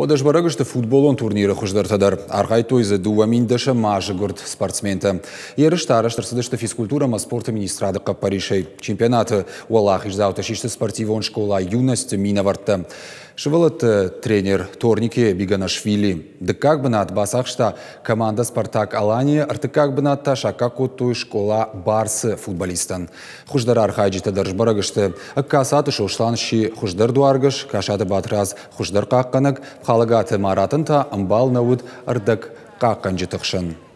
Одажбарагышты футболон турниры хұждыртыдыр. Арғай тойзы дуаминдышы мажы гүрт спортсменті. Ерішті араштырсыдышты физкультура ма спорты министрадықы Паришей. Чемпионаты Уалах ижзауты шешті спортивон школа юность минавартты. Шывылыты тренер Торнике Биганашвили. бы над басақшта команда «Спартак Алания», артыкак Таша шака көттуй школа «Барсы» футболистан. Хуждар архайджиты дыржбарагышты. Касата шоушланши хуждар дуаргыш, Кашата батраз хуждар қаққанық, халығаты маратын та амбал науд ырдық қаққан жетықшын.